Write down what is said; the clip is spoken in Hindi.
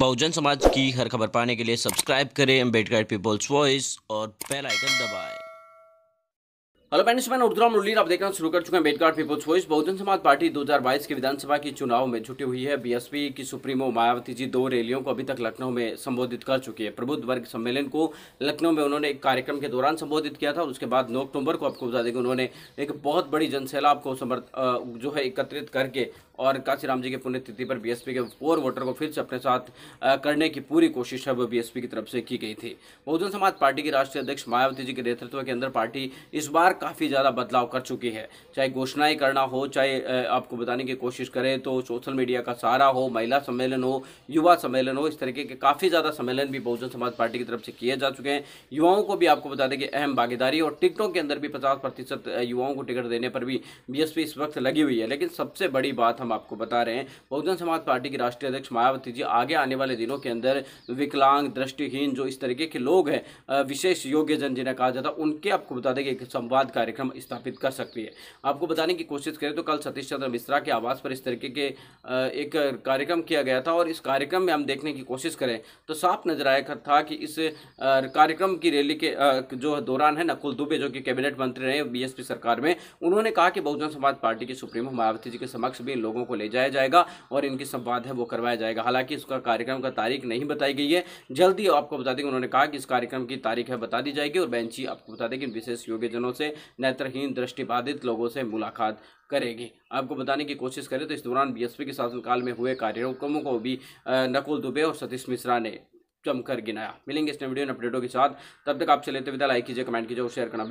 बहुजन समाज की हर खबर पाने के लिए सब्सक्राइब करें अम्बेडकर पीपल्स वॉइस और बेल आइकन दबाएं। हेलो फ्रेंड्स मैं उर्दुराम रुलीर आप देखना शुरू कर चुके हैं बेटगाड़ पीपल्स वॉइस बहुजन समाज पार्टी 2022 के विधानसभा की चुनाव में जुटी हुई है बीएसपी की सुप्रीमो मायावती जी दो रैलियों को अभी तक लखनऊ में संबोधित कर चुकी है प्रबुद्ध वर्ग सम्मेलन को लखनऊ में उन्होंने एक कार्यक्रम के दौरान संबोधित किया था और उसके बाद नौ अक्टूबर को आपको बता देंगे उन्होंने एक बहुत बड़ी जनसेला आपको समर्थ जो है एकत्रित करके और काशीराम जी की पुण्यतिथि पर बीएसपी के फोर वोटर को फिर से अपने साथ करने की पूरी कोशिश है वो बीएसपी की तरफ से की गई थी बहुजन समाज पार्टी की राष्ट्रीय अध्यक्ष मायावती जी के नेतृत्व के अंदर पार्टी इस बार काफ़ी ज़्यादा बदलाव कर चुकी है चाहे घोषणाएं करना हो चाहे आपको बताने की कोशिश करें तो सोशल मीडिया का सहारा हो महिला सम्मेलन हो युवा सम्मेलन हो इस तरीके के काफ़ी ज़्यादा सम्मेलन भी बहुजन समाज पार्टी की तरफ से किए जा चुके हैं युवाओं को भी आपको बता दें कि अहम भागीदारी और टिकटों के अंदर भी पचास प्रतिशत युवाओं को टिकट देने पर भी बीएसपी इस वक्त लगी हुई है लेकिन सबसे बड़ी बात हम आपको बता रहे हैं बहुजन समाज पार्टी की राष्ट्रीय अध्यक्ष मायावती जी आगे आने वाले दिनों के अंदर विकलांग दृष्टिहीन जो इस तरीके के लोग हैं विशेष योग्य जन जिन्हें कहा जाता उनके आपको बता दें कि एक संवाद कार्यक्रम स्थापित कर सकती है आपको बताने की कोशिश करें तो कल सतीश चंद्र मिश्रा के आवास पर इस तरीके के एक कार्यक्रम किया गया था और इस कार्यक्रम में हम देखने की कोशिश करें तो साफ नजर आया था कि इस कार्यक्रम की रैली के जो दौरान है नकुल दुबे जो कि कैबिनेट मंत्री रहे बीएसपी सरकार में उन्होंने कहा कि बहुजन समाज पार्टी के सुप्रीमो मायावती जी के समक्ष भी लोग लोगों को ले जाया जाएगा और इनकी संवाद है वो करवाया जाएगा हालांकि इसका कार्यक्रम का तारीख नहीं बताई गई है जल्दी आपको बता देंगे उन्होंने कहा कि इस कार्यक्रम की तारीख है बता दी जाएगी और बेंची आपको बता देगी विशेष योग्यजनों से नेत्रहीन दृष्टिबाधित लोगों से मुलाकात करेगी आपको बताने की कोशिश करें तो इस दौरान बीएसपी के शासनकाल में हुए कार्यक्रमों को भी नकुल दुबे और सतीश मिश्रा ने जमकर गिनाया मिलेंगे इस वीडियो इन अपडेटों के साथ तब तक आप चले तो विदा लाइक कीजिए कमेंट कीजिए और शेयर करना